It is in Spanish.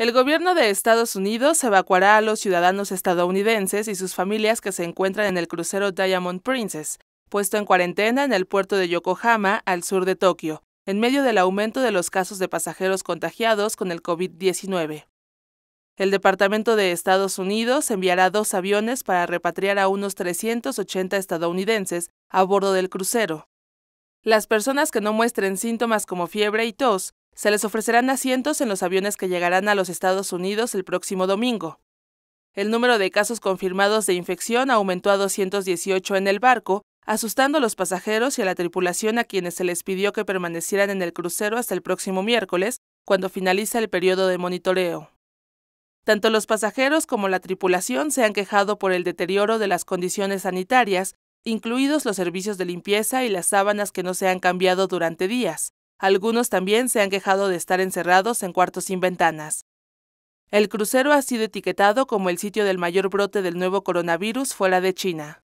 El gobierno de Estados Unidos evacuará a los ciudadanos estadounidenses y sus familias que se encuentran en el crucero Diamond Princess, puesto en cuarentena en el puerto de Yokohama, al sur de Tokio, en medio del aumento de los casos de pasajeros contagiados con el COVID-19. El Departamento de Estados Unidos enviará dos aviones para repatriar a unos 380 estadounidenses a bordo del crucero. Las personas que no muestren síntomas como fiebre y tos se les ofrecerán asientos en los aviones que llegarán a los Estados Unidos el próximo domingo. El número de casos confirmados de infección aumentó a 218 en el barco, asustando a los pasajeros y a la tripulación a quienes se les pidió que permanecieran en el crucero hasta el próximo miércoles, cuando finaliza el periodo de monitoreo. Tanto los pasajeros como la tripulación se han quejado por el deterioro de las condiciones sanitarias, incluidos los servicios de limpieza y las sábanas que no se han cambiado durante días. Algunos también se han quejado de estar encerrados en cuartos sin ventanas. El crucero ha sido etiquetado como el sitio del mayor brote del nuevo coronavirus fuera de China.